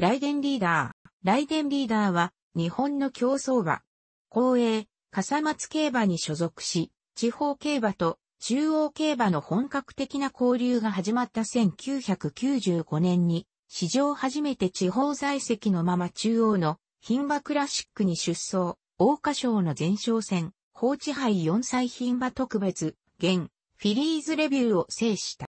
ライデンリーダー。ライデンリーダーは、日本の競争馬。公営、笠松競馬に所属し、地方競馬と中央競馬の本格的な交流が始まった1995年に、史上初めて地方在籍のまま中央の品馬クラシックに出走、大花賞の前哨戦、放置杯4歳品馬特別、現、フィリーズレビューを制した。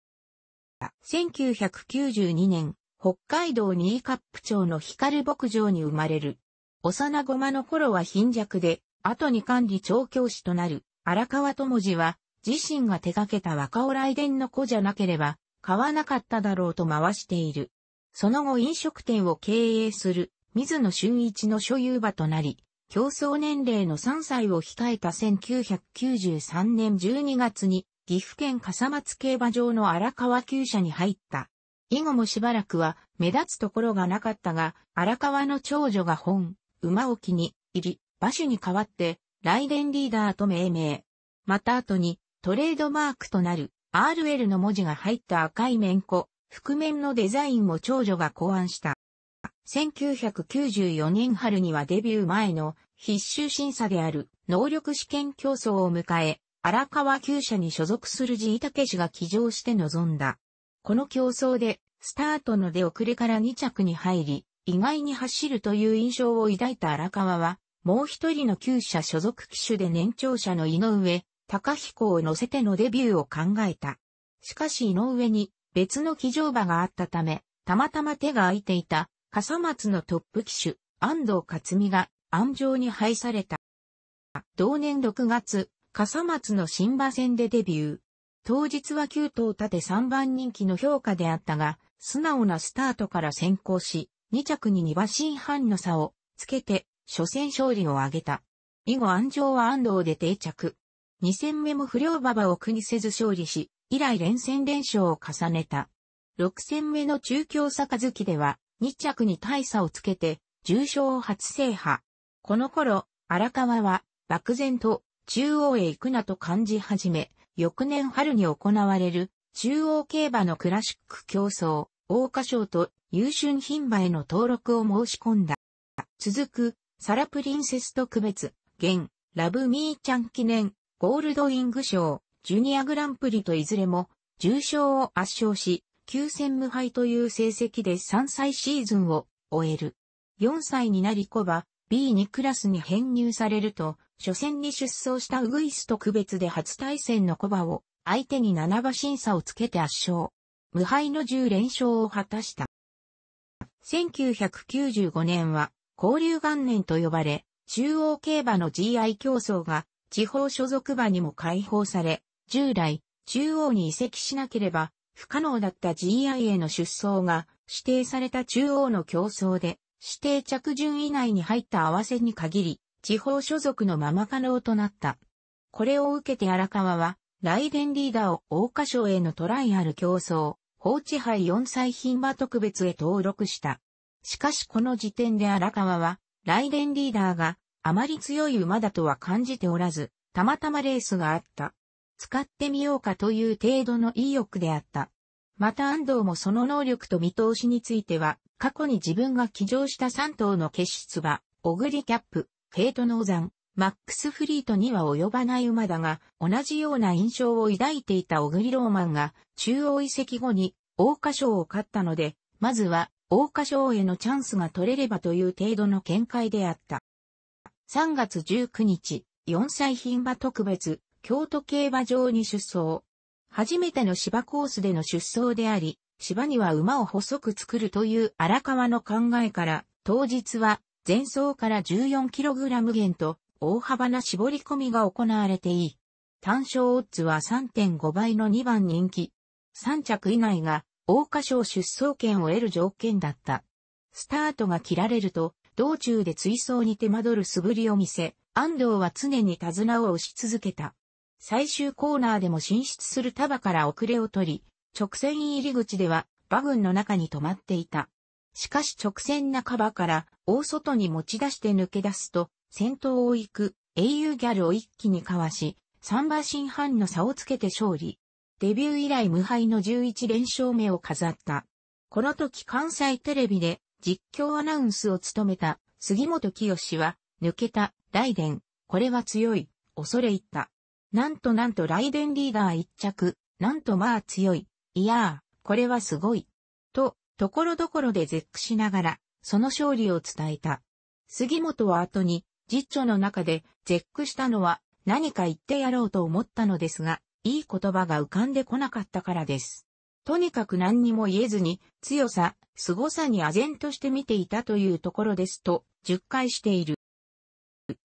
1992年、北海道新カップ町の光牧場に生まれる。幼駒の頃は貧弱で、後に管理調教師となる荒川智次は、自身が手掛けた若尾来伝の子じゃなければ、買わなかっただろうと回している。その後飲食店を経営する水野俊一の所有場となり、競争年齢の3歳を控えた1993年12月に岐阜県笠松競馬場の荒川厩舎に入った。以後もしばらくは目立つところがなかったが、荒川の長女が本、馬置に入り、馬主に代わって、来ンリーダーと命名。また後に、トレードマークとなる、RL の文字が入った赤い面子、覆面のデザインも長女が考案した。1994年春にはデビュー前の必修審査である能力試験競争を迎え、荒川厩舎に所属するジ武氏が起乗して臨んだ。この競争で、スタートの出遅れから2着に入り、意外に走るという印象を抱いた荒川は、もう一人の旧社所属機種で年長者の井上、高彦を乗せてのデビューを考えた。しかし井上に別の騎乗馬があったため、たまたま手が空いていた笠松のトップ機種、安藤克美が安城に配された。同年6月、笠松の新馬戦でデビュー。当日は9頭立て3番人気の評価であったが、素直なスタートから先行し、2着に2馬身半の差をつけて、初戦勝利を挙げた。以後安城は安藤で定着。2戦目も不良馬場を苦にせず勝利し、以来連戦連勝を重ねた。6戦目の中京杯では、2着に大差をつけて、重賞を初制覇。この頃、荒川は、漠然と、中央へ行くなと感じ始め、翌年春に行われる中央競馬のクラシック競争、大花賞と優春品馬への登録を申し込んだ。続く、サラプリンセス特別、現、ラブミーちゃん記念、ゴールドウィング賞、ジュニアグランプリといずれも、重賞を圧勝し、9戦無敗という成績で3歳シーズンを終える。4歳になりこば、B2 クラスに編入されると、初戦に出走したウグイスと区別で初対戦のコバを相手に7馬審査をつけて圧勝。無敗の10連勝を果たした。1995年は交流元年と呼ばれ、中央競馬の GI 競争が地方所属馬にも解放され、従来、中央に移籍しなければ不可能だった GI への出走が指定された中央の競争で指定着順以内に入った合わせに限り地方所属のまま可能となった。これを受けて荒川は、雷電リーダーを大花賞へのトライアル競争、放置杯4歳品馬特別へ登録した。しかしこの時点で荒川は、雷電リーダーがあまり強い馬だとは感じておらず、たまたまレースがあった。使ってみようかという程度の意欲であった。また安藤もその能力と見通しについては、過去に自分が騎乗した3頭の決出馬、オグリキャップ、フイトノーザン、マックス・フリートには及ばない馬だが、同じような印象を抱いていたオグリローマンが、中央移籍後に、桜花賞を勝ったので、まずは、桜花賞へのチャンスが取れればという程度の見解であった。3月19日、4歳牝馬特別、京都競馬場に出走。初めての芝コースでの出走であり、芝には馬を細く作るという荒川の考えから、当日は前走から 14kg 減と大幅な絞り込みが行われていい。単勝オッズは3.5倍の2番人気。3着以内が桜花賞出走権を得る条件だった。スタートが切られると、道中で追走に手間取る素振りを見せ、安藤は常に手綱を押し続けた。最終コーナーでも進出する束から遅れを取り、直線入り口では馬群の中に止まっていた。しかし直線半ばから大外に持ち出して抜け出すと、先頭を行く英雄ギャルを一気にかわし、3馬新半の差をつけて勝利。デビュー以来無敗の11連勝目を飾った。この時関西テレビで実況アナウンスを務めた杉本清は、抜けた、雷電、これは強い、恐れ入った。なんとなんと雷電リーダー一着、なんとまあ強い、いやー、これはすごい。ところどころで絶句しながら、その勝利を伝えた。杉本は後に、実著の中で絶句したのは何か言ってやろうと思ったのですが、いい言葉が浮かんでこなかったからです。とにかく何にも言えずに、強さ、凄さに唖然として見ていたというところですと、10回している。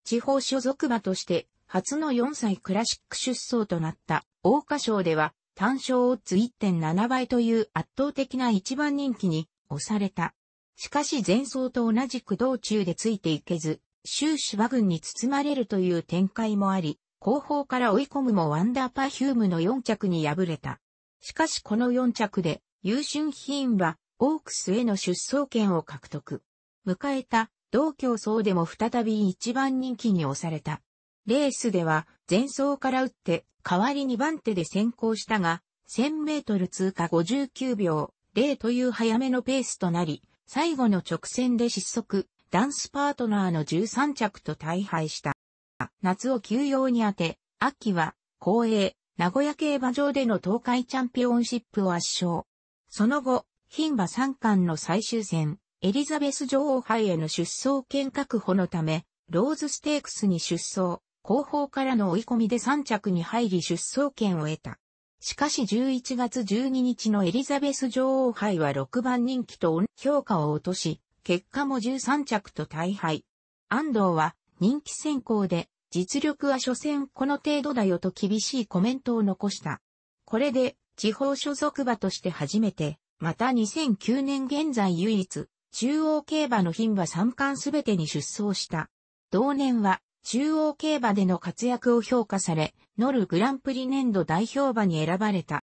地方所属馬として、初の4歳クラシック出走となった、大花賞では、単勝オッズ1.7倍という圧倒的な一番人気に押された。しかし前走と同じく道中でついていけず、終始馬群に包まれるという展開もあり、後方から追い込むもワンダーパヒュームの4着に敗れた。しかしこの4着で、優春品は、オークスへの出走権を獲得。迎えた、同競争でも再び一番人気に押された。レースでは、前走から打って、代わり2番手で先行したが、1000メートル通過59秒0という早めのペースとなり、最後の直線で失速、ダンスパートナーの13着と大敗した。夏を休養に当て、秋は、公営、名古屋競馬場での東海チャンピオンシップを圧勝。その後、牝馬三冠の最終戦、エリザベス女王杯への出走権確保のため、ローズステークスに出走。後方からの追い込みで3着に入り出走権を得た。しかし11月12日のエリザベス女王杯は6番人気と評価を落とし、結果も13着と大敗。安藤は人気先行で、実力は所詮この程度だよと厳しいコメントを残した。これで、地方所属馬として初めて、また2009年現在唯一、中央競馬の牝馬三冠すべてに出走した。同年は、中央競馬での活躍を評価され、ノルグランプリ年度代表馬に選ばれた。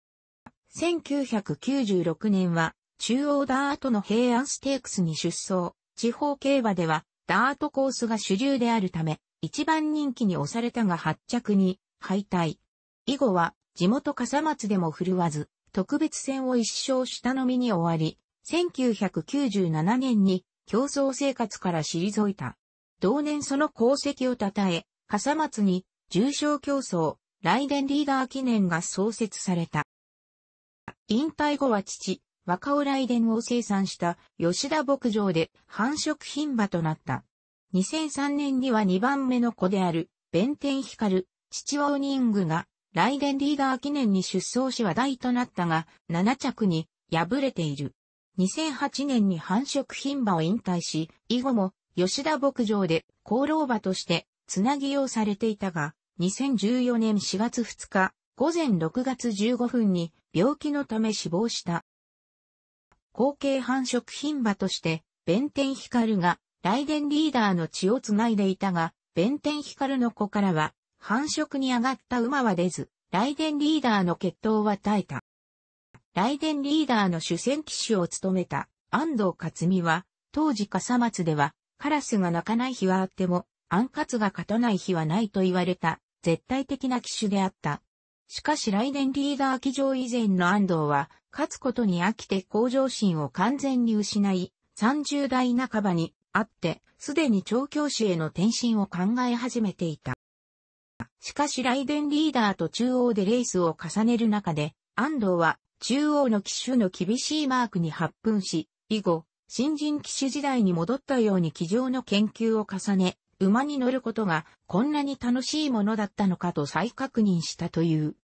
1996年は、中央ダートの平安ステークスに出走。地方競馬では、ダートコースが主流であるため、一番人気に押されたが発着に、敗退。以後は、地元笠松でも振るわず、特別戦を一勝したのみに終わり、1997年に競争生活から退いた。同年その功績を称え、笠松に重賞競争、来年リーダー記念が創設された。引退後は父、若尾来電を生産した吉田牧場で繁殖牝馬となった。2003年には2番目の子である、弁天光、父はオニングが、来年リーダー記念に出走し話題となったが、7着に敗れている。2008年に繁殖牝馬を引退し、以後も吉田牧場で功労馬としてつなぎをされていたが、2014年4月2日、午前6月15分に病気のため死亡した。後継繁殖品馬として、弁天光が、雷電リーダーの血をつないでいたが、弁天光の子からは、繁殖に上がった馬は出ず、雷電リーダーの血統は耐えた。雷電リーダーの主戦騎手を務めた安藤勝美は、当時笠松ではカラスが鳴かない日はあっても、アンカツが勝たない日はないと言われた、絶対的な機種であった。しかし来年リーダー騎乗以前の安藤は、勝つことに飽きて向上心を完全に失い、30代半ばにあって、すでに調教師への転身を考え始めていた。しかしライデンリーダーと中央でレースを重ねる中で、安藤は中央の騎手の厳しいマークに発奮し、以後、新人騎手時代に戻ったように騎乗の研究を重ね、馬に乗ることがこんなに楽しいものだったのかと再確認したという。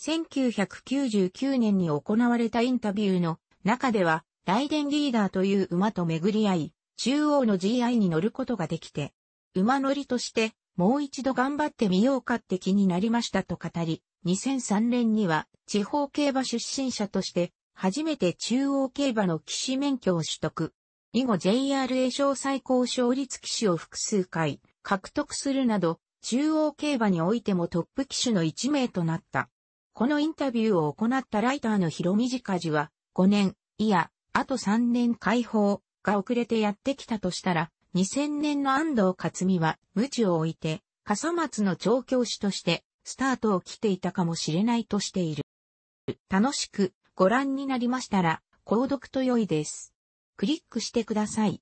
1999年に行われたインタビューの中では、ライデンリーダーという馬と巡り合い、中央の GI に乗ることができて、馬乗りとしてもう一度頑張ってみようかって気になりましたと語り、2003年には地方競馬出身者として初めて中央競馬の騎士免許を取得。以後 JRA 賞最高勝率騎手を複数回獲得するなど、中央競馬においてもトップ騎手の一名となった。このインタビューを行ったライターの広見かじは、5年、いや、あと3年解放が遅れてやってきたとしたら、2000年の安藤勝美は、無知を置いて、笠松の調教師として、スタートを切っていたかもしれないとしている。楽しくご覧になりましたら、購読と良いです。クリックしてください。